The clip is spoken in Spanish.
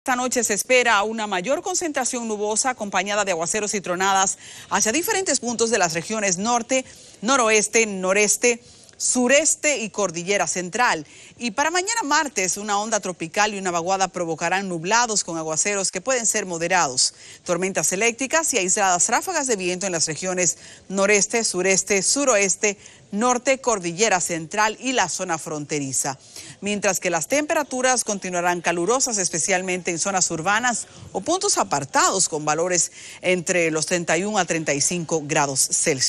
Esta noche se espera una mayor concentración nubosa acompañada de aguaceros y tronadas hacia diferentes puntos de las regiones norte, noroeste, noreste, sureste y cordillera central. Y para mañana martes, una onda tropical y una vaguada provocarán nublados con aguaceros que pueden ser moderados tormentas eléctricas y aisladas ráfagas de viento en las regiones noreste, sureste, suroeste, norte, cordillera central y la zona fronteriza. Mientras que las temperaturas continuarán calurosas, especialmente en zonas urbanas o puntos apartados con valores entre los 31 a 35 grados Celsius.